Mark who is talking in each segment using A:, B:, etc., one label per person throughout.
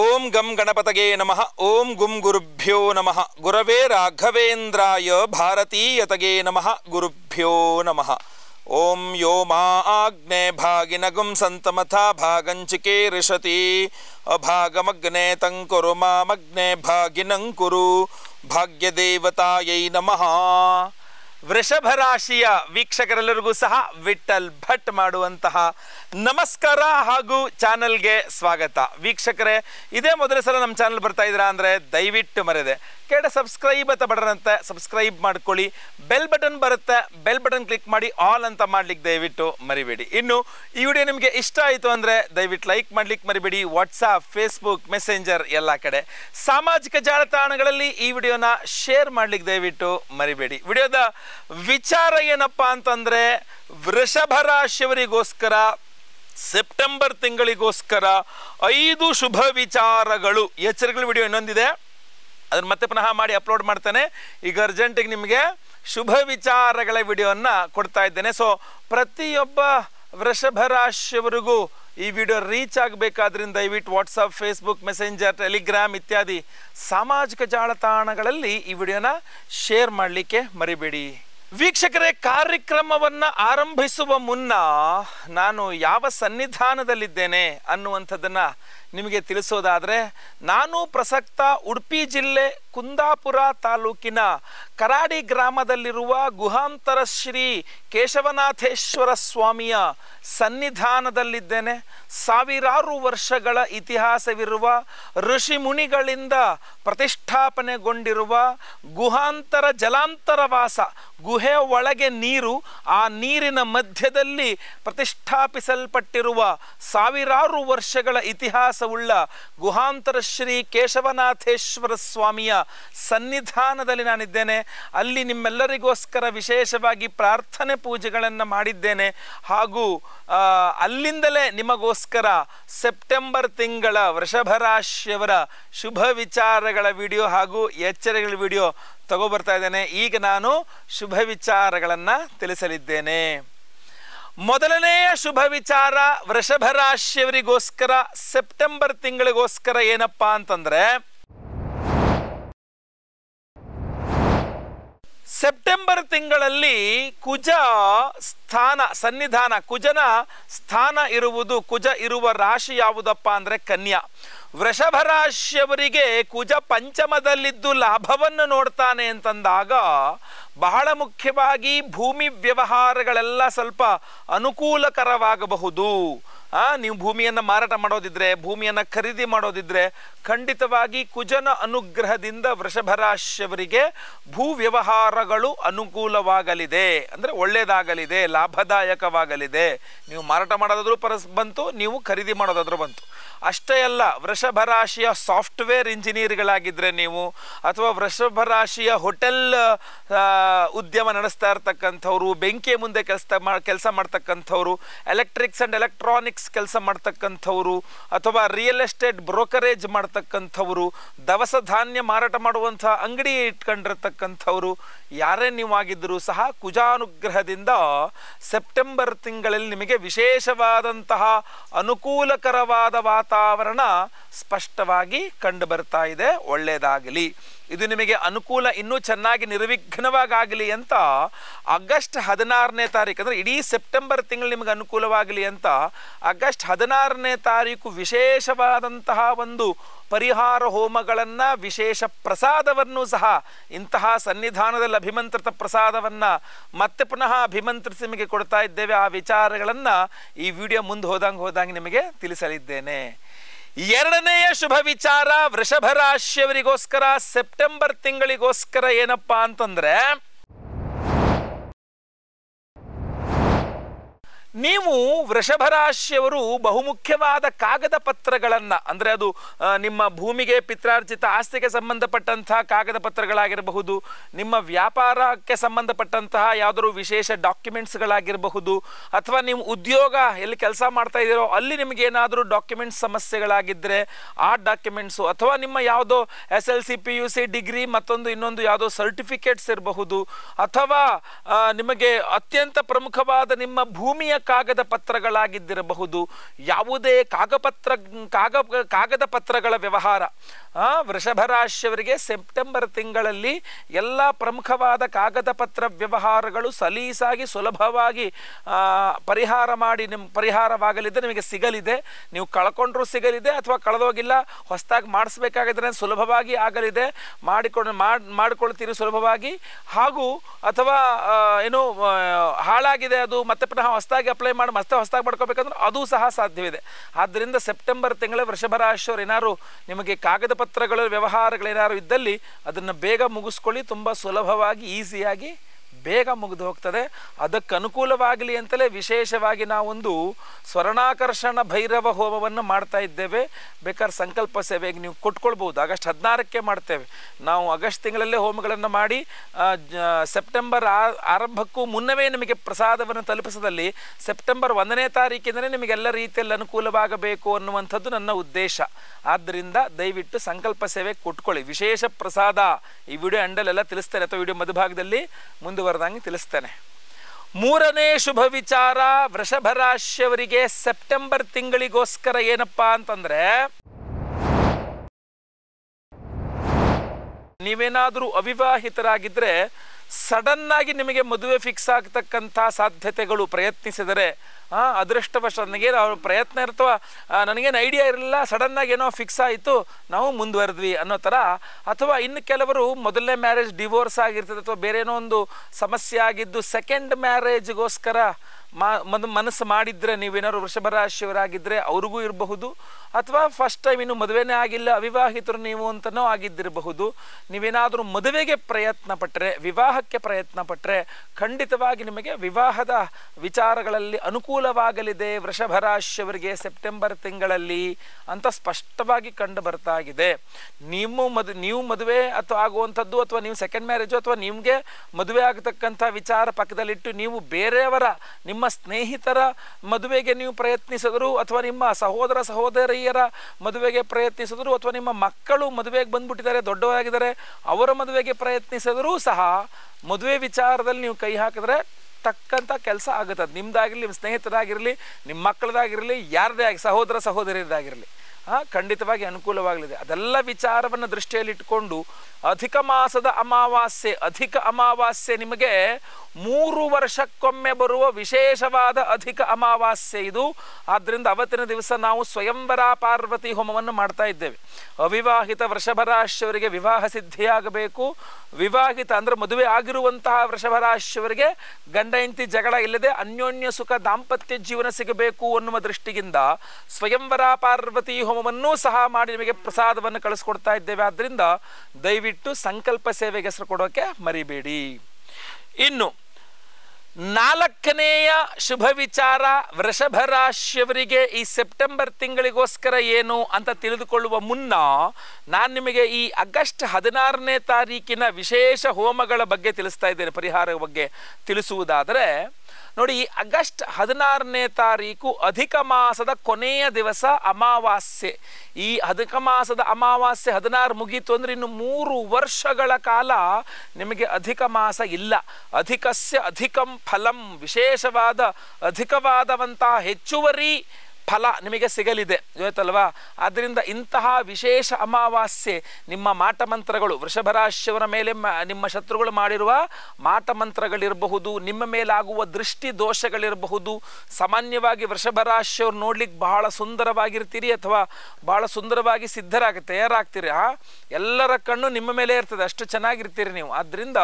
A: ಓಂ ಗಂ ಗಣಪತಗೆ ನಮಃ ಓಂ ಗುಂ ಗುರುಭ್ಯೋ ನಮಃ ಗುರವೇ ರಾಘವೇಂದ್ರಾಯ ಭಾರತೀಯತಗೆ ನಮಃ ಗುರುಭ್ಯೋ ನಮಃ ಓಂ ಯೋ ಮಾ ಆಜ್ಞೆ ಭಾಗಿನಗುಂ ಸಂತಮಥಾ ಭಾಗಂಚಿಕೆ ರಿಷತಿ ಅಭಾಗಮಗ್ನೆ ತಂಕುರು ಮಾಮಗ್ನೆ ಭಾಗಿನಂಕುರು ಭಾಗ್ಯದೇವತಾಯೈ ನಮಃ ವೃಷಭ ರಾಶಿಯ ವೀಕ್ಷಕರೆಲ್ಲರಿಗೂ ಸಹ ವಿಠಲ್ ಭಟ್ ಮಾಡುವಂತಹ ನಮಸ್ಕಾರ ಹಾಗೂ ಚಾನಲ್ಗೆ ಸ್ವಾಗತ ವೀಕ್ಷಕರೇ ಇದೇ ಮೊದಲ ಸಲ ನಮ್ಮ ಚಾನಲ್ ಬರ್ತಾ ಇದ್ದೀರಾ ಅಂದರೆ ದಯವಿಟ್ಟು ಮರೆಯದೆ ಕೇಳ ಸಬ್ಸ್ಕ್ರೈಬ್ ಅಂತ ಬಟನ್ ಸಬ್ಸ್ಕ್ರೈಬ್ ಮಾಡ್ಕೊಳ್ಳಿ ಬೆಲ್ ಬಟನ್ ಬರುತ್ತೆ ಬೆಲ್ ಬಟನ್ ಕ್ಲಿಕ್ ಮಾಡಿ ಆಲ್ ಅಂತ ಮಾಡ್ಲಿಕ್ಕೆ ದಯವಿಟ್ಟು ಮರಿಬೇಡಿ ಇನ್ನು ಈ ವಿಡಿಯೋ ನಿಮಗೆ ಇಷ್ಟ ಆಯಿತು ಅಂದರೆ ದಯವಿಟ್ಟು ಲೈಕ್ ಮಾಡ್ಲಿಕ್ಕೆ ಮರಿಬೇಡಿ ವಾಟ್ಸಪ್ ಫೇಸ್ಬುಕ್ ಮೆಸೆಂಜರ್ ಎಲ್ಲ ಕಡೆ ಸಾಮಾಜಿಕ ಜಾಲತಾಣಗಳಲ್ಲಿ ಈ ವಿಡಿಯೋನ ಶೇರ್ ಮಾಡ್ಲಿಕ್ಕೆ ದಯವಿಟ್ಟು ಮರಿಬೇಡಿ ವಿಡಿಯೋದ ವಿಚಾರ ಏನಪ್ಪ ಅಂತಂದರೆ ವೃಷಭ ರಾಶಿಯವರಿಗೋಸ್ಕರ ಸೆಪ್ಟೆಂಬರ್ ತಿಂಗಳಿಗೋಸ್ಕರ ಐದು ಶುಭ ವಿಚಾರಗಳು ಎಚ್ಚರಿಕೆ ವಿಡಿಯೋ ಇನ್ನೊಂದಿದೆ ಅದನ್ನು ಮತ್ತೆ ಪುನಃ ಮಾಡಿ ಅಪ್ಲೋಡ್ ಮಾಡ್ತೇನೆ ಈಗ ಅರ್ಜೆಂಟಿಗೆ ನಿಮಗೆ ಶುಭ ವಿಚಾರಗಳ ವಿಡಿಯೋವನ್ನು ಕೊಡ್ತಾ ಇದ್ದೇನೆ ಸೊ ಪ್ರತಿಯೊಬ್ಬ ವೃಷಭ ರಾಶಿಯವರಿಗೂ ಈ ವಿಡಿಯೋ ರೀಚ್ ಆಗಬೇಕಾದ್ರಿಂದ ದಯವಿಟ್ಟು ವಾಟ್ಸಪ್ ಫೇಸ್ಬುಕ್ ಮೆಸೆಂಜರ್ ಟೆಲಿಗ್ರಾಮ್ ಇತ್ಯಾದಿ ಸಾಮಾಜಿಕ ಜಾಲತಾಣಗಳಲ್ಲಿ ಈ ವಿಡಿಯೋನ ಶೇರ್ ಮಾಡಲಿಕ್ಕೆ ಮರಿಬೇಡಿ ವೀಕ್ಷಕರೇ ಕಾರ್ಯಕ್ರಮವನ್ನು ಆರಂಭಿಸುವ ಮುನ್ನ ನಾನು ಯಾವ ಸನ್ನಿಧಾನದಲ್ಲಿದ್ದೇನೆ ಅನ್ನುವಂಥದ್ದನ್ನು ನಿಮಗೆ ತಿಳಿಸೋದಾದರೆ ನಾನು ಪ್ರಸಕ್ತ ಉಡುಪಿ ಜಿಲ್ಲೆ ಕುಂದಾಪುರ ತಾಲೂಕಿನ ಕರಾಡಿ ಗ್ರಾಮದಲ್ಲಿರುವ ಗುಹಾಂತರ ಶ್ರೀ ಕೇಶವನಾಥೇಶ್ವರ ಸ್ವಾಮಿಯ ಸನ್ನಿಧಾನದಲ್ಲಿದ್ದೇನೆ ಸಾವಿರಾರು ವರ್ಷಗಳ ಇತಿಹಾಸವಿರುವ ಋಷಿ ಮುನಿಗಳಿಂದ ಪ್ರತಿಷ್ಠಾಪನೆಗೊಂಡಿರುವ ಗುಹಾಂತರ ಜಲಾಂತರವಾಸ ಗುಹೆ ಒಳಗೆ ನೀರು ಆ ನೀರಿನ ಮಧ್ಯದಲ್ಲಿ ಪ್ರತಿಷ್ಠಾಪಿಸಲ್ಪಟ್ಟಿರುವ ಸಾವಿರಾರು ವರ್ಷಗಳ ಇತಿಹಾಸ ವಾಸವುಳ್ಳ ಗುಹಾಂತರ ಶ್ರೀ ಕೇಶವನಾಥೇಶ್ವರ ಸ್ವಾಮಿಯ ಸನ್ನಿಧಾನದಲ್ಲಿ ನಾನಿದ್ದೇನೆ ಅಲ್ಲಿ ನಿಮ್ಮೆಲ್ಲರಿಗೋಸ್ಕರ ವಿಶೇಷವಾಗಿ ಪ್ರಾರ್ಥನೆ ಪೂಜೆಗಳನ್ನು ಮಾಡಿದ್ದೇನೆ ಹಾಗೂ ಅಲ್ಲಿಂದಲೇ ನಿಮಗೋಸ್ಕರ ಸೆಪ್ಟೆಂಬರ್ ತಿಂಗಳ ವೃಷಭರಾಶಿಯವರ ಶುಭ ವಿಚಾರಗಳ ವಿಡಿಯೋ ಹಾಗೂ ಎಚ್ಚರಿಕೆಗಳ ವಿಡಿಯೋ ತಗೋಬರ್ತಾ ಇದ್ದೇನೆ ಈಗ ನಾನು ಶುಭ ವಿಚಾರಗಳನ್ನು ತಿಳಿಸಲಿದ್ದೇನೆ ಮೊದಲನೆಯ ಶುಭ ವಿಚಾರ ವೃಷಭ ರಾಶಿಯವರಿಗೋಸ್ಕರ ಸೆಪ್ಟೆಂಬರ್ ತಿಂಗಳಿಗೋಸ್ಕರ ಏನಪ್ಪಾ ಅಂತಂದ್ರೆ ಸೆಪ್ಟೆಂಬರ್ ತಿಂಗಳಲ್ಲಿ ಕುಜ ಸ್ಥಾನ ಸನ್ನಿಧಾನ ಕುಜನ ಸ್ಥಾನ ಇರುವುದು ಕುಜ ಇರುವ ರಾಶಿ ಯಾವುದಪ್ಪ ಅಂದ್ರೆ ಕನ್ಯಾ ವೃಷಭರಾಶಿಯವರಿಗೆ ಕುಜ ಪಂಚಮದಲ್ಲಿದ್ದು ಲಾಭವನ್ನು ನೋಡ್ತಾನೆ ಅಂತಂದಾಗ ಬಹಳ ಮುಖ್ಯವಾಗಿ ಭೂಮಿ ವ್ಯವಹಾರಗಳೆಲ್ಲ ಸ್ವಲ್ಪ ಅನುಕೂಲಕರವಾಗಬಹುದು ನೀವು ಭೂಮಿಯನ್ನು ಮಾರಾಟ ಮಾಡೋದಿದ್ರೆ ಭೂಮಿಯನ್ನು ಖರೀದಿ ಮಾಡೋದಿದ್ರೆ ಖಂಡಿತವಾಗಿ ಕುಜನ ಅನುಗ್ರಹದಿಂದ ವೃಷಭರಾಶಿಯವರಿಗೆ ಭೂ ವ್ಯವಹಾರಗಳು ಅನುಕೂಲವಾಗಲಿದೆ ಅಂದರೆ ಒಳ್ಳೆಯದಾಗಲಿದೆ ಲಾಭದಾಯಕವಾಗಲಿದೆ ನೀವು ಮಾರಾಟ ಮಾಡೋದಾದರೂ ಪರಸ್ ಬಂತು ನೀವು ಖರೀದಿ ಮಾಡೋದಾದರೂ ಬಂತು ಅಷ್ಟೇ ಅಲ್ಲ ವೃಷಭರಾಶಿಯ ಸಾಫ್ಟ್ವೇರ್ ಇಂಜಿನಿಯರ್ಗಳಾಗಿದ್ದರೆ ನೀವು ಅಥವಾ ವೃಷಭರಾಶಿಯ ಹೋಟೆಲ್ ಉದ್ಯಮ ನಡೆಸ್ತಾ ಇರ್ತಕ್ಕಂಥವ್ರು ಬೆಂಕಿಯ ಮುಂದೆ ಕೆಲಸ ಮಾ ಕೆಲಸ ಮಾಡ್ತಕ್ಕಂಥವ್ರು ಎಲೆಕ್ಟ್ರಿಕ್ಸ್ ಆ್ಯಂಡ್ ಎಲೆಕ್ಟ್ರಾನಿಕ್ಸ್ ಕೆಲಸ ಮಾಡ್ತಕ್ಕಂಥವ್ರು ಅಥವಾ ರಿಯಲ್ ಎಸ್ಟೇಟ್ ಬ್ರೋಕರೇಜ್ ಮಾಡ್ತಕ್ಕಂಥವ್ರು ದವಸ ಧಾನ್ಯ ಮಾರಾಟ ಮಾಡುವಂಥ ಅಂಗಡಿ ಇಟ್ಕೊಂಡಿರ್ತಕ್ಕಂಥವರು ಯಾರೇ ನೀವಾಗಿದ್ದರೂ ಸಹ ಕುಜಾನುಗ್ರಹದಿಂದ ಸೆಪ್ಟೆಂಬರ್ ತಿಂಗಳಲ್ಲಿ ನಿಮಗೆ ವಿಶೇಷವಾದಂತಹ ಅನುಕೂಲಕರವಾದ ವಾತಾವರಣ ಸ್ಪಷ್ಟವಾಗಿ ಕಂಡು ಬರ್ತಾ ಇದೆ ಒಳ್ಳೆಯದಾಗಲಿ ಇದು ನಿಮಗೆ ಅನುಕೂಲ ಇನ್ನೂ ಚೆನ್ನಾಗಿ ನಿರ್ವಿಘ್ನವಾಗಲಿ ಅಂತ ಆಗಸ್ಟ್ ಹದಿನಾರನೇ ತಾರೀಕು ಅಂದರೆ ಇಡೀ ಸೆಪ್ಟೆಂಬರ್ ತಿಂಗಳು ನಿಮಗೆ ಅನುಕೂಲವಾಗಲಿ ಅಂತ ಆಗಸ್ಟ್ ಹದಿನಾರನೇ ತಾರೀಕು ವಿಶೇಷವಾದಂತಹ ಒಂದು ಪರಿಹಾರ ಹೋಮಗಳನ್ನು ವಿಶೇಷ ಪ್ರಸಾದವನ್ನು ಸಹ ಇಂತಹ ಸನ್ನಿಧಾನದಲ್ಲಿ ಅಭಿಮಂತ್ರಿತ ಪ್ರಸಾದವನ್ನು ಮತ್ತೆ ಪುನಃ ಅಭಿಮಂತ್ರಿಸಿ ನಿಮಗೆ ಕೊಡ್ತಾ ಇದ್ದೇವೆ ಆ ವಿಚಾರಗಳನ್ನು ಈ ವಿಡಿಯೋ ಮುಂದೆ ಹೋದಂಗೆ ಹೋದಂಗೆ ನಿಮಗೆ ತಿಳಿಸಲಿದ್ದೇನೆ ಎರಡನೆಯ ಶುಭ ವಿಚಾರ ವೃಷಭ ರಾಶಿಯವರಿಗೋಸ್ಕರ ಸೆಪ್ಟೆಂಬರ್ ತಿಂಗಳಿಗೋಸ್ಕರ ಏನಪ್ಪಾ ಅಂತಂದ್ರೆ ನೀವು ವೃಷಭರಾಶಿಯವರು ಬಹುಮುಖ್ಯವಾದ ಕಾಗದ ಪತ್ರಗಳನ್ನು ಅಂದರೆ ಅದು ನಿಮ್ಮ ಭೂಮಿಗೆ ಪಿತ್ರಾರ್ಜಿತ ಆಸ್ತಿಗೆ ಸಂಬಂಧಪಟ್ಟಂತಹ ಕಾಗದ ಪತ್ರಗಳಾಗಿರಬಹುದು ನಿಮ್ಮ ವ್ಯಾಪಾರಕ್ಕೆ ಸಂಬಂಧಪಟ್ಟಂತಹ ಯಾವುದಾದ್ರು ವಿಶೇಷ ಡಾಕ್ಯುಮೆಂಟ್ಸ್ಗಳಾಗಿರಬಹುದು ಅಥವಾ ನೀವು ಉದ್ಯೋಗ ಎಲ್ಲಿ ಕೆಲಸ ಮಾಡ್ತಾ ಇದ್ದೀರೋ ಅಲ್ಲಿ ನಿಮಗೇನಾದರೂ ಡಾಕ್ಯುಮೆಂಟ್ಸ್ ಸಮಸ್ಯೆಗಳಾಗಿದ್ದರೆ ಆ ಡಾಕ್ಯುಮೆಂಟ್ಸು ಅಥವಾ ನಿಮ್ಮ ಯಾವುದೋ S L C P U C degree ಮತ್ತೊಂದು ಇನ್ನೊಂದು ಯಾವುದೋ ಸರ್ಟಿಫಿಕೇಟ್ಸ್ ಇರಬಹುದು ಅಥವಾ ನಿಮಗೆ ಅತ್ಯಂತ ಪ್ರಮುಖವಾದ ನಿಮ್ಮ ಭೂಮಿಯ ಕಾಗದ ಪತ್ರಗಳಾಗಿದ್ದಿರಬಹುದು ಯಾವುದೇ ಕಾಗಪತ್ರ ಕಾಗ ಕಾಗದ ಪತ್ರಗಳ ವ್ಯವಹಾರ ವೃಷಭರಾಶಿಯವರಿಗೆ ಸೆಪ್ಟೆಂಬರ್ ತಿಂಗಳಲ್ಲಿ ಎಲ್ಲ ಪ್ರಮುಖವಾದ ಕಾಗದ ಪತ್ರ ವ್ಯವಹಾರಗಳು ಸಲೀಸಾಗಿ ಸುಲಭವಾಗಿ ಪರಿಹಾರ ಮಾಡಿ ನಿಮ್ಮ ಪರಿಹಾರವಾಗಲಿದೆ ನಿಮಗೆ ಸಿಗಲಿದೆ ನೀವು ಕಳ್ಕೊಂಡ್ರೂ ಸಿಗಲಿದೆ ಅಥವಾ ಕಳೆದೋಗಿಲ್ಲ ಹೊಸದಾಗಿ ಮಾಡಿಸ್ಬೇಕಾಗಿದ್ರೆ ಸುಲಭವಾಗಿ ಆಗಲಿದೆ ಮಾಡಿಕೊಂಡು ಮಾಡಿಕೊಳ್ತೀರಿ ಸುಲಭವಾಗಿ ಹಾಗೂ ಅಥವಾ ಏನು ಹಾಳಾಗಿದೆ ಅದು ಮತ್ತೆ ಪುನಃ ಹೊಸದಾಗಿ ಅಪ್ಲೈ ಮಾಡಿ ಮತ್ತೆ ಹೊಸದಾಗಿ ಮಾಡ್ಕೋಬೇಕಂದ್ರೆ ಅದು ಸಹ ಸಾಧ್ಯವಿದೆ ಆದ್ದರಿಂದ ಸೆಪ್ಟೆಂಬರ್ ತಿಂಗಳ ರಾಶಿಯವರು ಏನಾರು ನಿಮಗೆ ಕಾಗದ ಪತ್ರಗಳ ವ್ಯವಹಾರಗಳೇನಾದ್ರು ಇದ್ದಲ್ಲಿ ಅದನ್ನು ಬೇಗ ಮುಗಿಸ್ಕೊಳ್ಳಿ ತುಂಬ ಸುಲಭವಾಗಿ ಈಸಿಯಾಗಿ ಬೇಗ ಮುಗಿದು ಹೋಗ್ತದೆ ಅದಕ್ಕೆ ಅನುಕೂಲವಾಗಲಿ ಅಂತಲೇ ವಿಶೇಷವಾಗಿ ನಾವೊಂದು ಸ್ವರ್ಣಾಕರ್ಷಣ ಭೈರವ ಹೋಮವನ್ನು ಮಾಡ್ತಾ ಇದ್ದೇವೆ ಬೇಕಾದ್ರೆ ಸಂಕಲ್ಪ ಸೇವೆಗೆ ನೀವು ಕೊಟ್ಕೊಳ್ಬೋದು ಆಗಸ್ಟ್ ಹದಿನಾರಕ್ಕೆ ಮಾಡ್ತೇವೆ ನಾವು ಆಗಸ್ಟ್ ತಿಂಗಳಲ್ಲೇ ಹೋಮಗಳನ್ನು ಮಾಡಿ ಸೆಪ್ಟೆಂಬರ್ ಆರಂಭಕ್ಕೂ ಮುನ್ನವೇ ನಿಮಗೆ ಪ್ರಸಾದವನ್ನು ತಲುಪಿಸದಲ್ಲಿ ಸೆಪ್ಟೆಂಬರ್ ಒಂದನೇ ತಾರೀಕಿಂದಲೇ ನಿಮಗೆಲ್ಲ ರೀತಿಯಲ್ಲಿ ಅನುಕೂಲವಾಗಬೇಕು ಅನ್ನುವಂಥದ್ದು ನನ್ನ ಉದ್ದೇಶ ಆದ್ದರಿಂದ ದಯವಿಟ್ಟು ಸಂಕಲ್ಪ ಸೇವೆ ಕೊಟ್ಕೊಳ್ಳಿ ವಿಶೇಷ ಪ್ರಸಾದ ಈ ವಿಡಿಯೋ ಅಂಡಲ್ಲೆಲ್ಲ ತಿಳಿಸ್ತಾರೆ ಅಥವಾ ವಿಡಿಯೋ ಮಧ್ಯಭಾಗದಲ್ಲಿ ಮುಂದುವರೆ ಬರ್ದಂಗೆ ಮೂರನೇ ಶುಭ ವಿಚಾರ ವೃಷಭರಾಶಿಯವರಿಗೆ ಸೆಪ್ಟೆಂಬರ್ ತಿಂಗಳಿಗೋಸ್ಕರ ಏನಪ್ಪಾ ಅಂತಂದ್ರೆ ನೀವೇನಾದ್ರೂ ಅವಿವಾಹಿತರಾಗಿದ್ರೆ ಸಡನ್ನಾಗಿ ನಿಮಗೆ ಮದುವೆ ಫಿಕ್ಸ್ ಆಗ್ತಕ್ಕಂಥ ಸಾಧ್ಯತೆಗಳು ಪ್ರಯತ್ನಿಸಿದರೆ ಹಾಂ ಅದೃಷ್ಟವಶ ನನಗೇನು ಅವ್ರ ಪ್ರಯತ್ನ ಇರ್ತವ ನನಗೇನು ಐಡಿಯಾ ಇರಲಿಲ್ಲ ಸಡನ್ನಾಗಿ ಏನೋ ಫಿಕ್ಸ್ ಆಯಿತು ನಾವು ಮುಂದುವರೆದ್ವಿ ಅನ್ನೋ ಥರ ಅಥವಾ ಇನ್ನು ಕೆಲವರು ಮೊದಲನೇ ಮ್ಯಾರೇಜ್ ಡಿವೋರ್ಸ್ ಆಗಿರ್ತದೆ ಅಥವಾ ಬೇರೆ ಏನೋ ಒಂದು ಸಮಸ್ಯೆ ಆಗಿದ್ದು ಸೆಕೆಂಡ್ ಮ್ಯಾರೇಜ್ಗೋಸ್ಕರ ಮಾ ಮನಸ್ಸು ಮಾಡಿದರೆ ನೀವೇನಾದ್ರು ವೃಷಭರಾಶಿಯವರಾಗಿದ್ದರೆ ಅವ್ರಿಗೂ ಇರಬಹುದು ಅಥವಾ ಫಸ್ಟ್ ಟೈಮ್ ಇನ್ನು ಮದುವೆನೇ ಆಗಿಲ್ಲ ಅವಿವಾಹಿತರು ನೀವು ಅಂತನೂ ಆಗಿದ್ದಿರಬಹುದು ನೀವೇನಾದರೂ ಮದುವೆಗೆ ಪ್ರಯತ್ನ ಪಟ್ಟರೆ ವಿವಾಹಕ್ಕೆ ಪ್ರಯತ್ನ ಪಟ್ಟರೆ ಖಂಡಿತವಾಗಿ ನಿಮಗೆ ವಿವಾಹದ ವಿಚಾರಗಳಲ್ಲಿ ಅನುಕೂಲವಾಗಲಿದೆ ವೃಷಭ ರಾಶಿಯವರಿಗೆ ಸೆಪ್ಟೆಂಬರ್ ತಿಂಗಳಲ್ಲಿ ಅಂತ ಸ್ಪಷ್ಟವಾಗಿ ಕಂಡು ಬರ್ತಾ ಇದೆ ನಿಮ್ಮ ಮದು ನೀವು ಮದುವೆ ಅಥವಾ ಆಗುವಂಥದ್ದು ಅಥವಾ ನೀವು ಸೆಕೆಂಡ್ ಮ್ಯಾರೇಜು ಅಥವಾ ನಿಮಗೆ ಮದುವೆ ಆಗತಕ್ಕಂಥ ವಿಚಾರ ಪಕ್ಕದಲ್ಲಿಟ್ಟು ನೀವು ಬೇರೆಯವರ ನಿಮ್ಮ ಸ್ನೇಹಿತರ ಮದುವೆಗೆ ನೀವು ಪ್ರಯತ್ನಿಸಿದ್ರು ಅಥವಾ ನಿಮ್ಮ ಸಹೋದರ ಸಹೋದರಿ ಹಿರಿಯರ ಮದುವೆಗೆ ಪ್ರಯತ್ನಿಸಿದ್ರು ಅಥವಾ ನಿಮ್ಮ ಮಕ್ಕಳು ಮದುವೆಗೆ ಬಂದ್ಬಿಟ್ಟಿದ್ದಾರೆ ದೊಡ್ಡವರಾಗಿದ್ದಾರೆ ಅವರ ಮದುವೆಗೆ ಪ್ರಯತ್ನಿಸಿದರೂ ಸಹ ಮದುವೆ ವಿಚಾರದಲ್ಲಿ ನೀವು ಕೈ ಹಾಕಿದ್ರೆ ತಕ್ಕಂಥ ಕೆಲಸ ಆಗುತ್ತದೆ ಅದು ನಿಮ್ಮದಾಗಿರಲಿ ನಿಮ್ಮ ಸ್ನೇಹಿತರಾಗಿರಲಿ ನಿಮ್ಮ ಮಕ್ಕಳದಾಗಿರಲಿ ಯಾರದೇ ಆಗಿ ಸಹೋದರ ಸಹೋದರಿಯರದಾಗಿರಲಿ ಖಂಡಿತವಾಗಿ ಅನುಕೂಲವಾಗಲಿದೆ ಅದೆಲ್ಲ ವಿಚಾರವನ್ನು ದೃಷ್ಟಿಯಲ್ಲಿಟ್ಟುಕೊಂಡು ಅಧಿಕ ಮಾಸದ ಅಮಾವಾಸ್ಯೆ ಅಧಿಕ ಅಮಾವಾಸ್ಯೆ ನಿಮಗೆ ಮೂರು ವರ್ಷಕ್ಕೊಮ್ಮೆ ಬರುವ ವಿಶೇಷವಾದ ಅಧಿಕ ಅಮಾವಾಸ್ಯೆ ಇದು ಆದ್ದರಿಂದ ಅವತ್ತಿನ ದಿವಸ ನಾವು ಸ್ವಯಂವರ ಪಾರ್ವತಿ ಹೋಮವನ್ನು ಮಾಡ್ತಾ ಇದ್ದೇವೆ ಅವಿವಾಹಿತ ವೃಷಭರಾಶಿಯವರಿಗೆ ವಿವಾಹ ಸಿದ್ಧಿಯಾಗಬೇಕು ವಿವಾಹಿತ ಅಂದರೆ ಮದುವೆ ಆಗಿರುವಂತಹ ವೃಷಭರಾಶಿಯವರಿಗೆ ಗಂಡ ಹೆಂಡತಿ ಜಗಳ ಇಲ್ಲದೆ ಅನ್ಯೋನ್ಯ ಸುಖ ದಾಂಪತ್ಯ ಜೀವನ ಸಿಗಬೇಕು ಅನ್ನುವ ದೃಷ್ಟಿಯಿಂದ ಸ್ವಯಂವರ ಪಾರ್ವತಿ ಹೋಮ ಹೋಮವನ್ನೂ ಸಹ ಮಾಡಿ ನಿಮಗೆ ಪ್ರಸಾದವನ್ನು ಕಳಿಸ್ಕೊಡ್ತಾ ಇದ್ದೇವೆ ಆದ್ದರಿಂದ ದಯವಿಟ್ಟು ಸಂಕಲ್ಪ ಸೇವೆಗೆ ಹೆಸರು ಕೊಡೋಕೆ ಮರಿಬೇಡಿ ಇನ್ನು ನಾಲ್ಕನೆಯ ಶುಭ ವಿಚಾರ ವೃಷಭ ರಾಶಿಯವರಿಗೆ ಈ ಸೆಪ್ಟೆಂಬರ್ ತಿಂಗಳಿಗೋಸ್ಕರ ಏನು ಅಂತ ತಿಳಿದುಕೊಳ್ಳುವ ಮುನ್ನ ನಾನು ನಿಮಗೆ ಈ ಆಗಸ್ಟ್ ಹದಿನಾರನೇ ತಾರೀಕಿನ ವಿಶೇಷ ಹೋಮಗಳ ಬಗ್ಗೆ ತಿಳಿಸ್ತಾ ಇದ್ದೇನೆ ಪರಿಹಾರ ಬಗ್ಗೆ ತಿಳಿಸುವುದಾದರೆ ನೋಡಿ ಆಗಸ್ಟ್ ಹದಿನಾರನೇ ತಾರೀಕು ಅಧಿಕ ಮಾಸದ ಕೊನೆಯ ದಿವಸ ಅಮಾವಾಸ್ಯೆ ಈ ಅಧಿಕ ಮಾಸದ ಅಮಾವಾಸ್ಯೆ ಹದಿನಾರು ಮುಗೀತು ಅಂದರೆ ಇನ್ನು ಮೂರು ವರ್ಷಗಳ ಕಾಲ ನಿಮಗೆ ಅಧಿಕ ಮಾಸ ಇಲ್ಲ ಅಧಿಕಸ್ಯ ಅಧಿಕಂ ಫಲಂ ವಿಶೇಷವಾದ ಅಧಿಕವಾದವಂತಹ ಹೆಚ್ಚುವರಿ ಫಲ ನಿಮಗೆ ಸಿಗಲಿದೆ ಗೊತ್ತಲ್ವಾ ಆದ್ದರಿಂದ ಇಂತಹ ವಿಶೇಷ ಅಮಾವಾಸ್ಯೆ ನಿಮ್ಮ ಮಾಟಮಂತ್ರಗಳು ವೃಷಭರಾಶಿಯವರ ಮೇಲೆ ನಿಮ್ಮ ಶತ್ರುಗಳು ಮಾಡಿರುವ ಮಾಟಮಂತ್ರಗಳಿರಬಹುದು ನಿಮ್ಮ ಮೇಲಾಗುವ ದೃಷ್ಟಿ ದೋಷಗಳಿರಬಹುದು ಸಾಮಾನ್ಯವಾಗಿ ವೃಷಭರಾಶಿಯವರು ನೋಡ್ಲಿಕ್ಕೆ ಬಹಳ ಸುಂದರವಾಗಿರ್ತೀರಿ ಅಥವಾ ಬಹಳ ಸುಂದರವಾಗಿ ಸಿದ್ಧರಾಗಿ ತಯಾರಾಗ್ತೀರಿ ಆ ಎಲ್ಲರ ಕಣ್ಣು ನಿಮ್ಮ ಮೇಲೆ ಇರ್ತದೆ ಅಷ್ಟು ಚೆನ್ನಾಗಿರ್ತೀರಿ ನೀವು ಆದ್ದರಿಂದ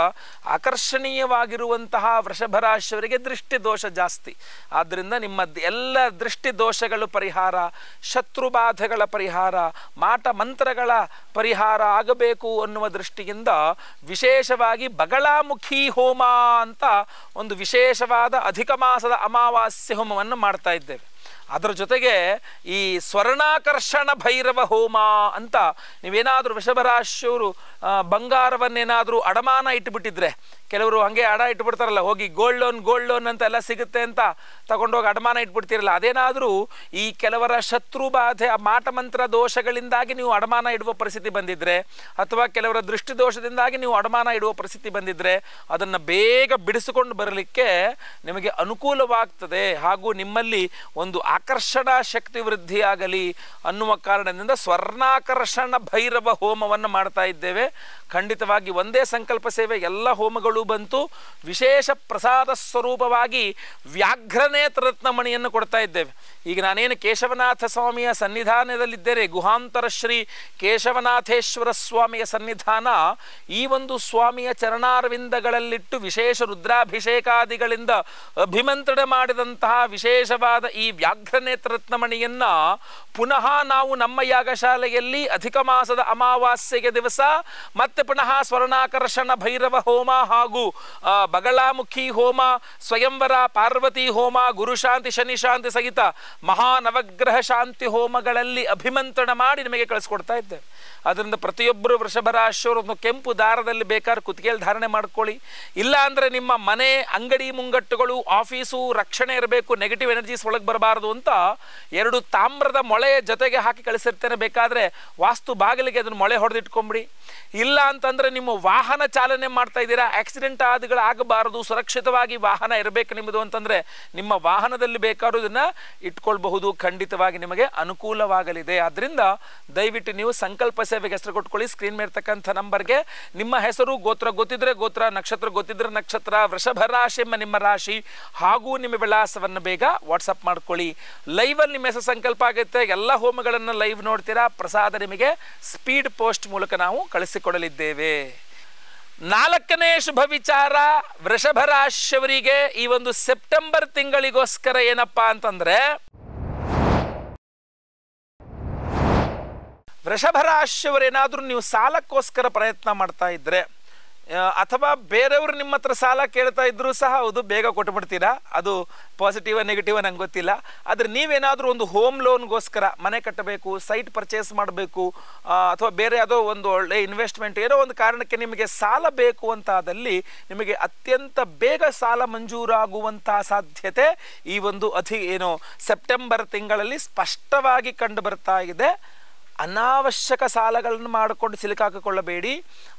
A: ಆಕರ್ಷಣೀಯವಾಗಿರುವಂತಹ ವೃಷಭರಾಶಿಯವರಿಗೆ ದೃಷ್ಟಿ ದೋಷ ಜಾಸ್ತಿ ಆದ್ದರಿಂದ ನಿಮ್ಮ ಎಲ್ಲ ದೃಷ್ಟಿ ದೋಷ ಸಮಸ್ಯೆಗಳು ಪರಿಹಾರ ಶತ್ರುಬಾಧೆಗಳ ಪರಿಹಾರ ಮಾಟ ಮಂತ್ರಗಳ ಪರಿಹಾರ ಆಗಬೇಕು ಅನ್ನುವ ದೃಷ್ಟಿಯಿಂದ ವಿಶೇಷವಾಗಿ ಬಗಳಾಮುಖಿ ಹೋಮ ಅಂತ ಒಂದು ವಿಶೇಷವಾದ ಅಧಿಕ ಮಾಸದ ಅಮಾವಾಸ್ಯ ಹೋಮವನ್ನು ಮಾಡ್ತಾ ಇದ್ದೇವೆ ಅದರ ಜೊತೆಗೆ ಈ ಸ್ವರ್ಣಾಕರ್ಷಣ ಭೈರವ ಹೋಮ ಅಂತ ನೀವೇನಾದರೂ ವೃಷಭರಾಶಿಯವರು ಬಂಗಾರವನ್ನೇನಾದರೂ ಅಡಮಾನ ಇಟ್ಟುಬಿಟ್ಟಿದ್ರೆ ಕೆಲವರು ಹಾಗೆ ಅಡ ಇಟ್ಬಿಡ್ತಾರಲ್ಲ ಹೋಗಿ ಗೋಲ್ಡ್ ಲೋನ್ ಗೋಲ್ಡ್ ಲೋನ್ ಅಂತ ಎಲ್ಲ ಸಿಗುತ್ತೆ ಅಂತ ತಗೊಂಡೋಗಿ ಅಡಮಾನ ಇಟ್ಬಿಡ್ತಿರಲ್ಲ ಅದೇನಾದರೂ ಈ ಕೆಲವರ ಶತ್ರು ಬಾಧೆ ಆ ಮಾಟಮಂತ್ರ ದೋಷಗಳಿಂದಾಗಿ ನೀವು ಅಡಮಾನ ಇಡುವ ಪರಿಸ್ಥಿತಿ ಬಂದಿದ್ದರೆ ಅಥವಾ ಕೆಲವರ ದೃಷ್ಟಿ ದೋಷದಿಂದಾಗಿ ನೀವು ಅಡಮಾನ ಇಡುವ ಪರಿಸ್ಥಿತಿ ಬಂದಿದ್ದರೆ ಅದನ್ನು ಬೇಗ ಬಿಡಿಸಿಕೊಂಡು ಬರಲಿಕ್ಕೆ ನಿಮಗೆ ಅನುಕೂಲವಾಗ್ತದೆ ಹಾಗೂ ನಿಮ್ಮಲ್ಲಿ ಒಂದು ಆಕರ್ಷಣಾ ಶಕ್ತಿ ವೃದ್ಧಿಯಾಗಲಿ ಅನ್ನುವ ಕಾರಣದಿಂದ ಸ್ವರ್ಣಾಕರ್ಷಣ ಭೈರವ ಹೋಮವನ್ನು ಮಾಡ್ತಾ ಇದ್ದೇವೆ ಖಂಡಿತವಾಗಿ ಒಂದೇ ಸಂಕಲ್ಪ ಸೇವೆ ಎಲ್ಲ ಹೋಮಗಳು ಬಂತು ವಿಶೇಷ ಪ್ರಸಾದ ಸ್ವರೂಪವಾಗಿ ರತ್ನಮಣಿಯನ್ನು ಕೊಡ್ತಾ ಇದ್ದೇವೆ ಈಗ ನಾನೇನು ಕೇಶವನಾಥ ಸ್ವಾಮಿಯ ಸನ್ನಿಧಾನದಲ್ಲಿದ್ದರೆ ಗುಹಾಂತರ ಶ್ರೀ ಕೇಶವನಾಥೇಶ್ವರ ಸ್ವಾಮಿಯ ಸನ್ನಿಧಾನ ಈ ಒಂದು ಸ್ವಾಮಿಯ ಚರಣಾರವಿಂದಗಳಲ್ಲಿಟ್ಟು ವಿಶೇಷ ರುದ್ರಾಭಿಷೇಕಾದಿಗಳಿಂದ ಅಭಿಮಂತ್ರಣ ಮಾಡಿದಂತಹ ವಿಶೇಷವಾದ ಈ ವ್ಯಾಘ್ರನೇತ್ರತ್ನಮಣಿಯನ್ನು ಪುನಃ ನಾವು ನಮ್ಮ ಯಾಗಶಾಲೆಯಲ್ಲಿ ಅಧಿಕ ಮಾಸದ ಅಮಾವಾಸ್ಯೆಗೆ ದಿವಸ ಮತ್ತೆ ಪುನಃ ಸ್ವರ್ಣಾಕರ್ಷಣ ಭೈರವ ಹೋಮ ಹಾಗೂ ಹಾಗೂ ಬಗಳಾಮುಖಿ ಹೋಮ ಸ್ವಯಂವರ ಪಾರ್ವತಿ ಹೋಮ ಗುರುಶಾಂತಿ ಶನಿಶಾಂತಿ ಸಹಿತ ನವಗ್ರಹ ಶಾಂತಿ ಹೋಮಗಳಲ್ಲಿ ಅಭಿಮಂತ್ರಣ ಮಾಡಿ ನಿಮಗೆ ಕಳಿಸ್ಕೊಡ್ತಾ ಇದ್ದೇವೆ ಅದರಿಂದ ಪ್ರತಿಯೊಬ್ಬರು ವೃಷಭರಾಶಿಯವರು ಕೆಂಪು ದಾರದಲ್ಲಿ ಬೇಕಾದ್ರೆ ಕುತ್ತಿಗೆಯಲ್ಲಿ ಧಾರಣೆ ಮಾಡ್ಕೊಳ್ಳಿ ಇಲ್ಲ ಅಂದರೆ ನಿಮ್ಮ ಮನೆ ಅಂಗಡಿ ಮುಂಗಟ್ಟುಗಳು ಆಫೀಸು ರಕ್ಷಣೆ ಇರಬೇಕು ನೆಗೆಟಿವ್ ಎನರ್ಜೀಸ್ ಒಳಗೆ ಬರಬಾರದು ಅಂತ ಎರಡು ತಾಮ್ರದ ಮೊಳೆ ಜೊತೆಗೆ ಹಾಕಿ ಕಳಿಸಿರ್ತೇನೆ ಬೇಕಾದರೆ ವಾಸ್ತು ಬಾಗಿಲಿಗೆ ಅದನ್ನು ಮೊಳೆ ಹೊಡೆದಿಟ್ಕೊಂಬಿಡಿ ಇಲ್ಲ ಅಂತಂದರೆ ನಿಮ್ಮ ವಾಹನ ಚಾಲನೆ ಮಾಡ್ತಾ ಇದ್ದೀರಾ ಆಕ್ಸಿಡೆಂಟ್ ಆದಗಳಾಗಬಾರದು ಸುರಕ್ಷಿತವಾಗಿ ವಾಹನ ಇರಬೇಕು ನಿಮ್ಮದು ಅಂತಂದರೆ ನಿಮ್ಮ ವಾಹನದಲ್ಲಿ ಬೇಕಾದ್ರೂ ಇಟ್ಕೊಳ್ಬಹುದು ಖಂಡಿತವಾಗಿ ನಿಮಗೆ ಅನುಕೂಲವಾಗಲಿದೆ ಆದ್ದರಿಂದ ದಯವಿಟ್ಟು ನೀವು ಸಂಕಲ್ಪ ಸೇವೆಗೆ ಹೆಸರು ಕೊಟ್ಕೊಳ್ಳಿ ಸ್ಕ್ರೀನ್ ಮೇಲೆ ನಂಬರ್ಗೆ ನಿಮ್ಮ ಹೆಸರು ಗೋತ್ರ ಗೊತ್ತಿದ್ರೆ ಗೋತ್ರ ನಕ್ಷತ್ರ ಗೊತ್ತಿದ್ರೆ ನಕ್ಷತ್ರ ವೃಷಭ ರಾಶಿ ನಿಮ್ಮ ರಾಶಿ ಹಾಗೂ ನಿಮ್ಮ ವಿಳಾಸವನ್ನು ಬೇಗ ವಾಟ್ಸಪ್ ಮಾಡ್ಕೊಳ್ಳಿ ಲೈವಲ್ಲಿ ನಿಮ್ಮ ಹೆಸರು ಸಂಕಲ್ಪ ಆಗುತ್ತೆ ಎಲ್ಲ ಹೋಮಗಳನ್ನು ಲೈವ್ ನೋಡ್ತೀರಾ ಪ್ರಸಾದ ನಿಮಗೆ ಸ್ಪೀಡ್ ಪೋಸ್ಟ್ ಮೂಲಕ ನಾವು ಕಳಿಸಿಕೊಡಲಿದ್ದೇವೆ ನಾಲ್ಕನೇ ಶುಭ ವಿಚಾರ ವೃಷಭರಾಶಿಯವರಿಗೆ ಈ ಒಂದು ಸೆಪ್ಟೆಂಬರ್ ತಿಂಗಳಿಗೋಸ್ಕರ ಏನಪ್ಪಾ ಅಂತಂದ್ರೆ ರಾಶಿಯವರೇನಾದ್ರೂ ನೀವು ಸಾಲಕ್ಕೋಸ್ಕರ ಪ್ರಯತ್ನ ಮಾಡ್ತಾ ಇದ್ರೆ ಅಥವಾ ಬೇರೆಯವರು ನಿಮ್ಮ ಹತ್ರ ಸಾಲ ಕೇಳ್ತಾ ಇದ್ದರೂ ಸಹ ಹೌದು ಬೇಗ ಕೊಟ್ಟುಬಿಡ್ತೀರಾ ಅದು ಪಾಸಿಟಿವ್ ನೆಗೆಟಿವ್ ನಂಗೆ ಗೊತ್ತಿಲ್ಲ ಆದರೆ ನೀವೇನಾದರೂ ಒಂದು ಹೋಮ್ ಲೋನ್ಗೋಸ್ಕರ ಮನೆ ಕಟ್ಟಬೇಕು ಸೈಟ್ ಪರ್ಚೇಸ್ ಮಾಡಬೇಕು ಅಥವಾ ಬೇರೆ ಯಾವುದೋ ಒಂದು ಒಳ್ಳೆ ಇನ್ವೆಸ್ಟ್ಮೆಂಟ್ ಏನೋ ಒಂದು ಕಾರಣಕ್ಕೆ ನಿಮಗೆ ಸಾಲ ಬೇಕು ಅಂತಾದಲ್ಲಿ ನಿಮಗೆ ಅತ್ಯಂತ ಬೇಗ ಸಾಲ ಮಂಜೂರಾಗುವಂತಹ ಸಾಧ್ಯತೆ ಈ ಒಂದು ಅಧಿ ಏನು ಸೆಪ್ಟೆಂಬರ್ ತಿಂಗಳಲ್ಲಿ ಸ್ಪಷ್ಟವಾಗಿ ಕಂಡು ಬರ್ತಾ ಇದೆ ಅನಾವಶ್ಯಕ ಸಾಲಗಳನ್ನು ಮಾಡಿಕೊಂಡು ಸಿಲುಕಾಕಿಕೊಳ್ಳಬೇಡಿ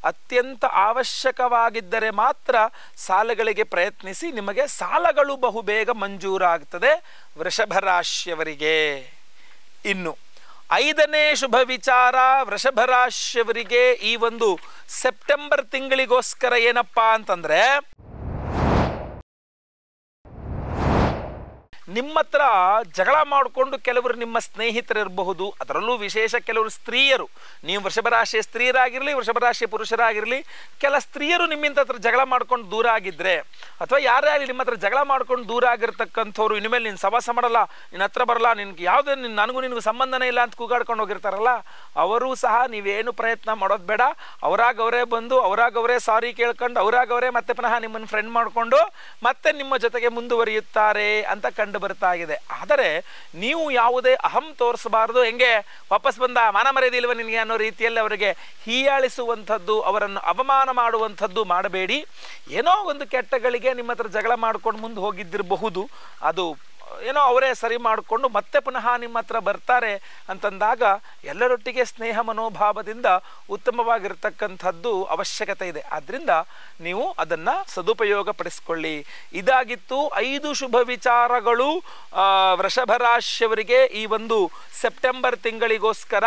A: ಅತ್ಯಂತ ಅವಶ್ಯಕವಾಗಿದ್ದರೆ ಮಾತ್ರ ಸಾಲಗಳಿಗೆ ಪ್ರಯತ್ನಿಸಿ ನಿಮಗೆ ಸಾಲಗಳು ಬಹುಬೇಗ ಮಂಜೂರಾಗ್ತದೆ ವೃಷಭರಾಶಿಯವರಿಗೆ ಇನ್ನು ಐದನೇ ಶುಭ ವಿಚಾರ ವೃಷಭರಾಶಿಯವರಿಗೆ ಈ ಒಂದು ಸೆಪ್ಟೆಂಬರ್ ತಿಂಗಳಿಗೋಸ್ಕರ ಏನಪ್ಪಾ ಅಂತಂದರೆ ನಿಮ್ಮ ಹತ್ರ ಜಗಳ ಮಾಡಿಕೊಂಡು ಕೆಲವರು ನಿಮ್ಮ ಸ್ನೇಹಿತರಿರಬಹುದು ಅದರಲ್ಲೂ ವಿಶೇಷ ಕೆಲವರು ಸ್ತ್ರೀಯರು ನೀವು ರಾಶಿಯ ಸ್ತ್ರೀಯರಾಗಿರಲಿ ರಾಶಿಯ ಪುರುಷರಾಗಿರಲಿ ಕೆಲ ಸ್ತ್ರೀಯರು ನಿಮ್ಮಿಂದ ಹತ್ರ ಜಗಳ ಮಾಡ್ಕೊಂಡು ದೂರ ಆಗಿದ್ರೆ ಅಥವಾ ಯಾರೇ ಆಗಲಿ ನಿಮ್ಮ ಹತ್ರ ಜಗಳ ಮಾಡ್ಕೊಂಡು ದೂರ ಆಗಿರ್ತಕ್ಕಂಥವ್ರು ಇನ್ಮೇಲೆ ನೀನು ಸವಾಸ ಮಾಡಲ್ಲ ನಿನ್ನ ಹತ್ರ ಬರಲ್ಲ ನಿನ್ಗೆ ಯಾವುದೇ ನಿನ್ನ ನನಗೂ ನಿನಗೂ ಸಂಬಂಧನೇ ಇಲ್ಲ ಅಂತ ಕೂಗಾಡ್ಕೊಂಡು ಹೋಗಿರ್ತಾರಲ್ಲ ಅವರೂ ಸಹ ನೀವೇನು ಪ್ರಯತ್ನ ಮಾಡೋದು ಬೇಡ ಅವರಾಗ ಅವರೇ ಬಂದು ಅವರಾಗವರೇ ಸಾರಿ ಕೇಳ್ಕೊಂಡು ಅವರಾಗ ಮತ್ತೆ ಪುನಃ ನಿಮ್ಮನ್ನು ಫ್ರೆಂಡ್ ಮಾಡಿಕೊಂಡು ಮತ್ತೆ ನಿಮ್ಮ ಜೊತೆಗೆ ಮುಂದುವರಿಯುತ್ತಾರೆ ಅಂತ ಕಂಡು ಬರ್ತಾ ಇದೆ ಆದರೆ ನೀವು ಯಾವುದೇ ಅಹಂ ತೋರಿಸಬಾರದು ಹೆಂಗೆ ವಾಪಸ್ ಬಂದ ಮಾನ ಮರೆಯದಿಲ್ವ ನಿನಗೆ ಅನ್ನೋ ರೀತಿಯಲ್ಲಿ ಅವರಿಗೆ ಹೀಯಾಳಿಸುವಂಥದ್ದು ಅವರನ್ನು ಅವಮಾನ ಮಾಡುವಂಥದ್ದು ಮಾಡಬೇಡಿ ಏನೋ ಒಂದು ಕೆಟ್ಟಗಳಿಗೆ ನಿಮ್ಮ ಹತ್ರ ಜಗಳ ಮಾಡ್ಕೊಂಡು ಮುಂದೆ ಹೋಗಿದ್ದಿರಬಹುದು ಅದು ಏನೋ ಅವರೇ ಸರಿ ಮಾಡಿಕೊಂಡು ಮತ್ತೆ ಪುನಃ ನಿಮ್ಮ ಹತ್ರ ಬರ್ತಾರೆ ಅಂತಂದಾಗ ಎಲ್ಲರೊಟ್ಟಿಗೆ ಸ್ನೇಹ ಮನೋಭಾವದಿಂದ ಉತ್ತಮವಾಗಿರ್ತಕ್ಕಂಥದ್ದು ಅವಶ್ಯಕತೆ ಇದೆ ಆದ್ದರಿಂದ ನೀವು ಅದನ್ನು ಸದುಪಯೋಗ ಪಡಿಸ್ಕೊಳ್ಳಿ ಇದಾಗಿತ್ತು ಐದು ಶುಭ ವಿಚಾರಗಳು ವೃಷಭರಾಶಿಯವರಿಗೆ ಈ ಒಂದು ಸೆಪ್ಟೆಂಬರ್ ತಿಂಗಳಿಗೋಸ್ಕರ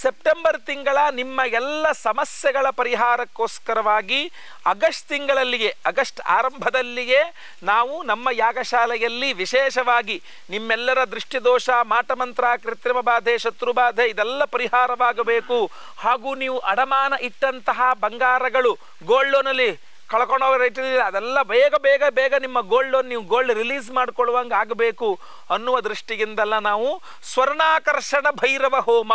A: ಸೆಪ್ಟೆಂಬರ್ ತಿಂಗಳ ನಿಮ್ಮ ಎಲ್ಲ ಸಮಸ್ಯೆಗಳ ಪರಿಹಾರಕ್ಕೋಸ್ಕರವಾಗಿ ಆಗಸ್ಟ್ ತಿಂಗಳಲ್ಲಿಯೇ ಆಗಸ್ಟ್ ಆರಂಭದಲ್ಲಿಯೇ ನಾವು ನಮ್ಮ ಯಾಗಶಾಲೆಯಲ್ಲಿ ವಿಶೇಷವಾಗಿ ನಿಮ್ಮೆಲ್ಲರ ದೃಷ್ಟಿದೋಷ ಮಾಟಮಂತ್ರ ಕೃತ್ರಿಮ ಬಾಧೆ ಶತ್ರು ಬಾಧೆ ಇದೆಲ್ಲ ಪರಿಹಾರವಾಗಬೇಕು ಹಾಗೂ ನೀವು ಅಡಮಾನ ಇಟ್ಟಂತಹ ಬಂಗಾರಗಳು ಗೋಲ್ಡ್ ಲೋನಲ್ಲಿ ಕಳ್ಕೊಂಡು ರೈಟ್ ಇರಲಿಲ್ಲ ಅದೆಲ್ಲ ಬೇಗ ಬೇಗ ಬೇಗ ನಿಮ್ಮ ಗೋಲ್ಡ್ ನೀವು ಗೋಲ್ಡ್ ರಿಲೀಸ್ ಮಾಡ್ಕೊಳ್ಳುವಂಗೆ ಆಗಬೇಕು ಅನ್ನುವ ದೃಷ್ಟಿಯಿಂದೆಲ್ಲ ನಾವು ಸ್ವರ್ಣಾಕರ್ಷಣ ಭೈರವ ಹೋಮ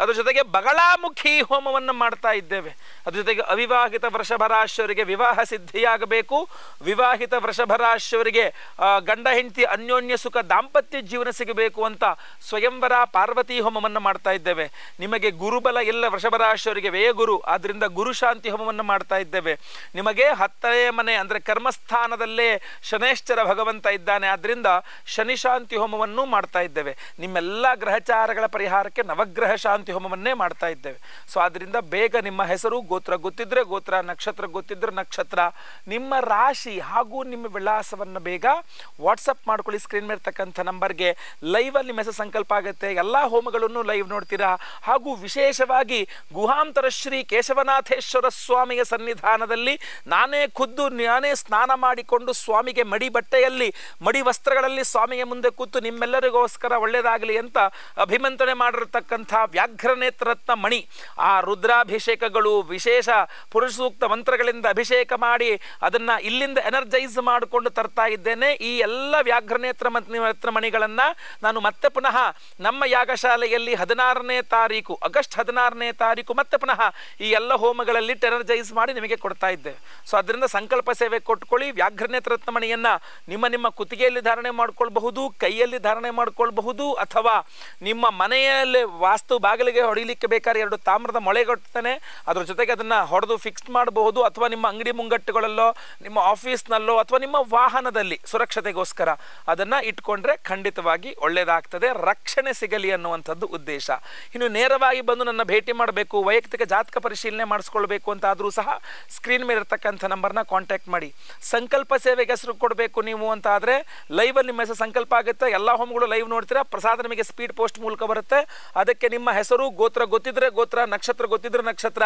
A: ಅದ್ರ ಜೊತೆಗೆ ಬಗಳಾಮುಖಿ ಹೋಮವನ್ನು ಮಾಡ್ತಾ ಇದ್ದೇವೆ ಅದ್ರ ಜೊತೆಗೆ ಅವಿವಾಹಿತ ವೃಷಭರಾಶಿಯವರಿಗೆ ವಿವಾಹ ಸಿದ್ಧಿಯಾಗಬೇಕು ವಿವಾಹಿತ ವೃಷಭರಾಶಿಯವರಿಗೆ ಗಂಡ ಹೆಂಡತಿ ಅನ್ಯೋನ್ಯ ಸುಖ ದಾಂಪತ್ಯ ಜೀವನ ಸಿಗಬೇಕು ಅಂತ ಸ್ವಯಂವರ ಪಾರ್ವತಿ ಹೋಮವನ್ನು ಮಾಡ್ತಾ ಇದ್ದೇವೆ ನಿಮಗೆ ಗುರುಬಲ ಎಲ್ಲ ವೇ ಗುರು ಆದ್ದರಿಂದ ಗುರು ಶಾಂತಿ ಹೋಮವನ್ನು ಮಾಡ್ತಾ ಇದ್ದೇವೆ ನಿಮಗೆ ಹತ್ತನೇ ಮನೆ ಅಂದರೆ ಕರ್ಮಸ್ಥಾನದಲ್ಲೇ ಶನೇಶ್ವರ ಭಗವಂತ ಇದ್ದಾನೆ ಆದ್ದರಿಂದ ಶನಿ ಶಾಂತಿ ಹೋಮವನ್ನು ಮಾಡ್ತಾ ಇದ್ದೇವೆ ನಿಮ್ಮೆಲ್ಲ ಗ್ರಹಚಾರಗಳ ಪರಿಹಾರಕ್ಕೆ ನವಗ್ರಹ ಶಾಂತಿ ಹೋಮವನ್ನೇ ಮಾಡ್ತಾ ಇದ್ದೇವೆ ಸೊ ಆದ್ದರಿಂದ ಬೇಗ ನಿಮ್ಮ ಹೆಸರು ಗೋತ್ರ ಗೊತ್ತಿದ್ರೆ ಗೋತ್ರ ನಕ್ಷತ್ರ ಗೊತ್ತಿದ್ರೆ ನಕ್ಷತ್ರ ನಿಮ್ಮ ರಾಶಿ ಹಾಗೂ ನಿಮ್ಮ ವಿಳಾಸವನ್ನು ಬೇಗ ವಾಟ್ಸಪ್ ಮಾಡ್ಕೊಳ್ಳಿ ಸ್ಕ್ರೀನ್ ಮೇಲೆ ನಂಬರ್ಗೆ ಲೈವಲ್ಲಿ ನಿಮ್ಮ ಹೆಸರು ಸಂಕಲ್ಪ ಆಗುತ್ತೆ ಎಲ್ಲ ಹೋಮಗಳನ್ನು ಲೈವ್ ನೋಡ್ತೀರಾ ಹಾಗೂ ವಿಶೇಷವಾಗಿ ಗುಹಾಂತರ ಶ್ರೀ ಕೇಶವನಾಥೇಶ್ವರ ಸ್ವಾಮಿಯ ಸನ್ನಿಧಾನದಲ್ಲಿ ನಾನು ನಾನೇ ಖುದ್ದು ನಾನೇ ಸ್ನಾನ ಮಾಡಿಕೊಂಡು ಸ್ವಾಮಿಗೆ ಮಡಿ ಬಟ್ಟೆಯಲ್ಲಿ ಮಡಿ ವಸ್ತ್ರಗಳಲ್ಲಿ ಸ್ವಾಮಿಗೆ ಮುಂದೆ ಕೂತು ನಿಮ್ಮೆಲ್ಲರಿಗೋಸ್ಕರ ಒಳ್ಳೆಯದಾಗಲಿ ಅಂತ ಅಭಿಮಂತನೆ ಮಾಡಿರತಕ್ಕಂಥ ವ್ಯಾಘ್ರನೇತ್ರತ್ನ ಮಣಿ ಆ ರುದ್ರಾಭಿಷೇಕಗಳು ವಿಶೇಷ ಸೂಕ್ತ ಮಂತ್ರಗಳಿಂದ ಅಭಿಷೇಕ ಮಾಡಿ ಅದನ್ನು ಇಲ್ಲಿಂದ ಎನರ್ಜೈಸ್ ಮಾಡಿಕೊಂಡು ತರ್ತಾ ಇದ್ದೇನೆ ಈ ಎಲ್ಲ ವ್ಯಾಘ್ರನೇತ್ರ ನೇತ್ರ ಮಣಿಗಳನ್ನು ನಾನು ಮತ್ತೆ ಪುನಃ ನಮ್ಮ ಯಾಗಶಾಲೆಯಲ್ಲಿ ಹದಿನಾರನೇ ತಾರೀಕು ಆಗಸ್ಟ್ ಹದಿನಾರನೇ ತಾರೀಕು ಮತ್ತೆ ಪುನಃ ಈ ಎಲ್ಲ ಹೋಮಗಳಲ್ಲಿ ಟೆನರ್ಜೈಸ್ ಮಾಡಿ ನಿಮಗೆ ಕೊಡ್ತಾ ಇದ್ದೇವೆ ಸೊ ಅದರಿಂದ ಸಂಕಲ್ಪ ಸೇವೆ ಕೊಟ್ಕೊಳ್ಳಿ ವ್ಯಾಘ್ರನೇತ್ರತ್ನಮಣಿಯನ್ನು ನಿಮ್ಮ ನಿಮ್ಮ ಕುತ್ತಿಗೆಯಲ್ಲಿ ಧಾರಣೆ ಮಾಡಿಕೊಳ್ಬಹುದು ಕೈಯಲ್ಲಿ ಧಾರಣೆ ಮಾಡಿಕೊಳ್ಬಹುದು ಅಥವಾ ನಿಮ್ಮ ಮನೆಯಲ್ಲಿ ವಾಸ್ತು ಬಾಗಿಲಿಗೆ ಹೊಡಿಲಿಕ್ಕೆ ಬೇಕಾದ್ರೆ ಎರಡು ತಾಮ್ರದ ಮೊಳೆಗಟ್ಟುತ್ತಾನೆ ಅದ್ರ ಜೊತೆಗೆ ಅದನ್ನು ಹೊಡೆದು ಫಿಕ್ಸ್ ಮಾಡಬಹುದು ಅಥವಾ ನಿಮ್ಮ ಅಂಗಡಿ ಮುಂಗಟ್ಟುಗಳಲ್ಲೋ ನಿಮ್ಮ ಆಫೀಸ್ನಲ್ಲೋ ಅಥವಾ ನಿಮ್ಮ ವಾಹನದಲ್ಲಿ ಸುರಕ್ಷತೆಗೋಸ್ಕರ ಅದನ್ನು ಇಟ್ಕೊಂಡ್ರೆ ಖಂಡಿತವಾಗಿ ಒಳ್ಳೆಯದಾಗ್ತದೆ ರಕ್ಷಣೆ ಸಿಗಲಿ ಅನ್ನುವಂಥದ್ದು ಉದ್ದೇಶ ಇನ್ನು ನೇರವಾಗಿ ಬಂದು ನನ್ನ ಭೇಟಿ ಮಾಡಬೇಕು ವೈಯಕ್ತಿಕ ಜಾತಕ ಪರಿಶೀಲನೆ ಮಾಡಿಸ್ಕೊಳ್ಬೇಕು ಅಂತಾದರೂ ಸಹ ಸ್ಕ್ರೀನ್ ಮೇಲೆ ಇರತಕ್ಕಂಥ ಅಂತ ನಂಬರ್ನ ಕಾಂಟ್ಯಾಕ್ಟ್ ಮಾಡಿ ಸಂಕಲ್ಪ ಸೇವೆಗೆ ಹೆಸರು ಕೊಡಬೇಕು ನೀವು ಅಂತ ಆದರೆ ಲೈವಲ್ಲಿ ನಿಮ್ಮ ಹೆಸರು ಸಂಕಲ್ಪ ಆಗುತ್ತೆ ಎಲ್ಲ ಹೋಮ್ಗಳು ಲೈವ್ ನೋಡ್ತೀರಾ ಪ್ರಸಾದ ನಿಮಗೆ ಸ್ಪೀಡ್ ಪೋಸ್ಟ್ ಮೂಲಕ ಬರುತ್ತೆ ಅದಕ್ಕೆ ನಿಮ್ಮ ಹೆಸರು ಗೋತ್ರ ಗೊತ್ತಿದ್ರೆ ಗೋತ್ರ ನಕ್ಷತ್ರ ಗೊತ್ತಿದ್ರೆ ನಕ್ಷತ್ರ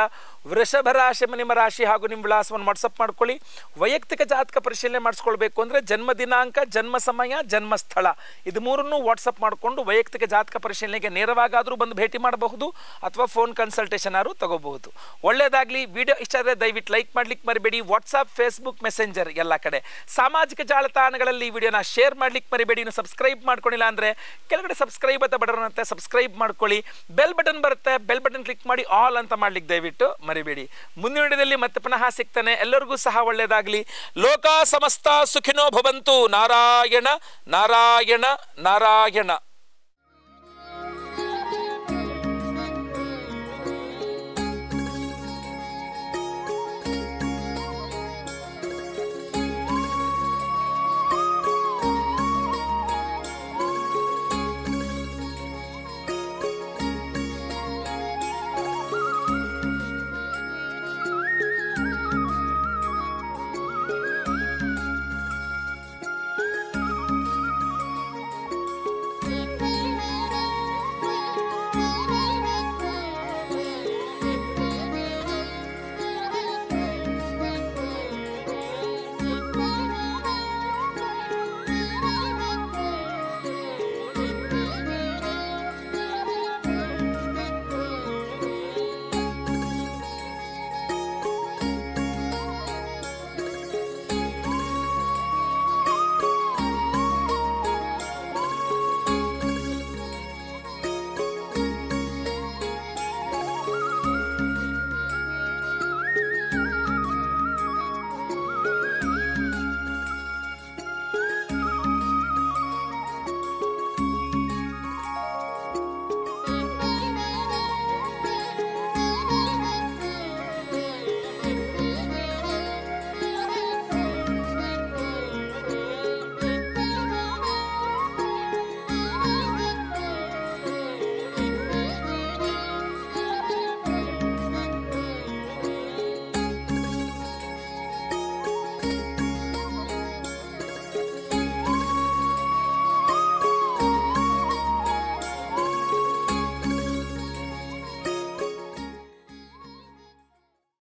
A: ವೃಷಭ ರಾಶಿ ನಿಮ್ಮ ರಾಶಿ ಹಾಗೂ ನಿಮ್ಮ ವಿಳಾಸವನ್ನು ವಾಟ್ಸಪ್ ಮಾಡ್ಕೊಳ್ಳಿ ವೈಯಕ್ತಿಕ ಜಾತಕ ಪರಿಶೀಲನೆ ಮಾಡಿಸ್ಕೊಳ್ಬೇಕು ಅಂದರೆ ಜನ್ಮ ದಿನಾಂಕ ಜನ್ಮ ಸಮಯ ಜನ್ಮ ಸ್ಥಳ ಇದು ಮೂರನ್ನು ವಾಟ್ಸಪ್ ಮಾಡಿಕೊಂಡು ವೈಯಕ್ತಿಕ ಜಾತಕ ಪರಿಶೀಲನೆಗೆ ನೇರವಾಗಾದರೂ ಬಂದು ಭೇಟಿ ಮಾಡಬಹುದು ಅಥವಾ ಫೋನ್ ಕನ್ಸಲ್ಟೇಷನ್ ಆದರೂ ತಗೋಬಹುದು ಒಳ್ಳೆಯದಾಗಲಿ ವಿಡಿಯೋ ಇಷ್ಟ ಆದರೆ ದಯವಿಟ್ಟು ಲೈಕ್ ಮಾಡ್ಲಿಕ್ಕೆ ಮರಿಬೇಡಿ ವಾಟ್ಸಾಪ್ ಫೇಸ್ಬುಕ್ ಮೆಸೆಂಜರ್ ಎಲ್ಲ ಕಡೆ ಸಾಮಾಜಿಕ ಜಾಲತಾಣಗಳಲ್ಲಿ ಈ ವಿಡಿಯೋನ ಶೇರ್ ಮಾಡ್ಲಿಕ್ಕೆ ಮರಿಬೇಡಿ ಇನ್ನು ಸಬ್ಸ್ಕ್ರೈಬ್ ಮಾಡ್ಕೊಂಡಿಲ್ಲ ಅಂದರೆ ಕೆಳಗಡೆ ಸಬ್ಸ್ಕ್ರೈಬ್ ಅಂತ ಬಟನ್ ಸಬ್ಸ್ಕ್ರೈಬ್ ಮಾಡ್ಕೊಳ್ಳಿ ಬೆಲ್ ಬಟನ್ ಬರುತ್ತೆ ಬೆಲ್ ಬಟನ್ ಕ್ಲಿಕ್ ಮಾಡಿ ಆಲ್ ಅಂತ ಮಾಡ್ಲಿಕ್ಕೆ ದಯವಿಟ್ಟು ಮರಿಬೇಡಿ ಮುಂದಿನ ವಿಡಿಯೋದಲ್ಲಿ ಮತ್ತೆ ಪುನಃ ಸಿಗ್ತಾನೆ ಎಲ್ಲರಿಗೂ ಸಹ ಒಳ್ಳೆಯದಾಗಲಿ ಲೋಕ ಸಮಸ್ತ ಸುಖಿನೋ ಭವಂತು ನಾರಾಯಣ ನಾರಾಯಣ ನಾರಾಯಣ